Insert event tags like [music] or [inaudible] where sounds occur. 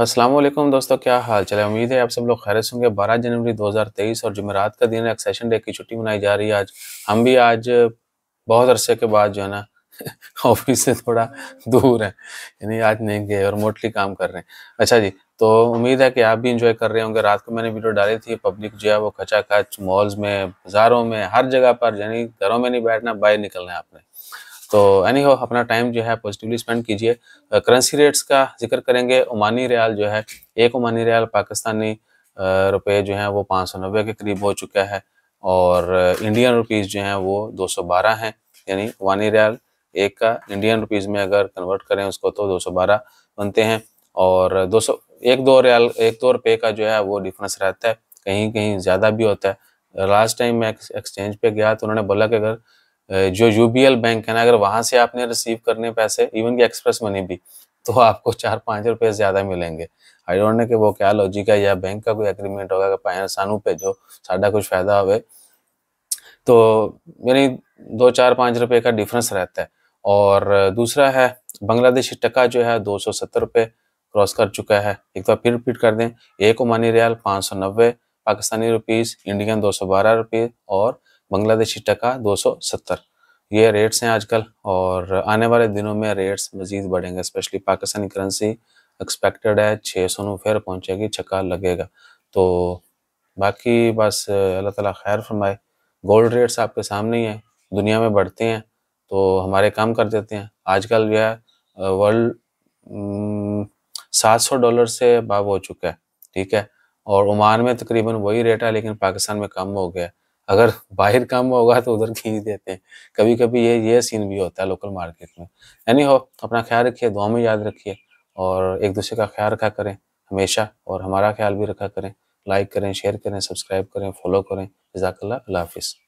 असलम दोस्तों क्या हाल चले उम्मीद है आप सब लोग खैर होंगे 12 जनवरी 2023 और जुमेरात का दिन एक्सेशन डे की छुट्टी मनाई जा रही है आज हम भी आज बहुत अरसे के बाद जो है ना ऑफिस [laughs] से थोड़ा दूर है यानी आज नहीं गए और मोटली काम कर रहे हैं अच्छा जी तो उम्मीद है कि आप भी इंजॉय कर रहे होंगे रात को मैंने वीडियो डाली थी पब्लिक जो है वो खचाखच मॉल्स में बाज़ारों में हर जगह पर यानी घरों में नहीं बैठना बाहर निकलना है आपने तो एनी हो अपना टाइम जो है पॉजिटिवली स्पेंड कीजिए करेंसी रेट्स का जिक्र करेंगे ओमानी रियाल जो है एक ओमानी रियाल पाकिस्तानी रुपए जो है वो पाँच सौ नब्बे के करीब हो चुका है और इंडियन रुपीज़ जो हैं वो दो सौ बारह हैं यानी ओमानी रियाल एक का इंडियन रुपीज़ में अगर कन्वर्ट करें उसको तो दो सौ बारह बनते हैं और दो सौ एक दो रियाल एक दो रुपये का जो है वो डिफरेंस रहता है कहीं कहीं ज़्यादा भी होता है लास्ट टाइम मैं एक्सचेंज पे गया तो उन्होंने बोला कि अगर जो यू बैंक है ना अगर वहां से आपने रिसीव करने पैसे इवन की एक्सप्रेस मनी भी तो आपको चार पाँच रुपये ज़्यादा मिलेंगे आई डोंट नो कि वो क्या लॉजिक है या बैंक का कोई एग्रीमेंट होगा कि सानू पे जो साढ़ा कुछ फ़ायदा हो तो यानी दो चार पाँच रुपये का डिफरेंस रहता है और दूसरा है बांग्लादेशी टका जो है दो सौ सत्तर रुपये क्रॉस कर चुका है एक बार फिर रिपीट कर दें एक ओमानी रियाल पाँच सौ नब्बे पाकिस्तानी रुपीज़ इंडियन दो सौ बारह रुपये और बांग्लादेशी टका 270 ये रेट्स हैं आजकल और आने वाले दिनों में रेट्स मजीद बढ़ेंगे स्पेशली पाकिस्तानी करेंसी एक्सपेक्टेड है छः सौ नौ फिर पहुँचेगी छक्का लगेगा तो बाकी बस अल्लाह ताला खैर फरमाए गोल्ड रेट्स आपके सामने ही हैं दुनिया में बढ़ते हैं तो हमारे काम कर देते हैं आजकल जो है वर्ल्ड सात सौ डॉलर से बाब हो चुका है ठीक है और ओमान में तकरीबन वही रेट है लेकिन पाकिस्तान में कम हो गया है अगर बाहर काम होगा तो उधर खींच देते हैं कभी कभी ये ये सीन भी होता है लोकल मार्केट में यानी हो अपना ख्याल रखिए दुआ में याद रखिए और एक दूसरे का ख्याल रखा करें हमेशा और हमारा ख्याल भी रखा करें लाइक करें शेयर करें सब्सक्राइब करें फॉलो करें जजाकल्ला हाफिज़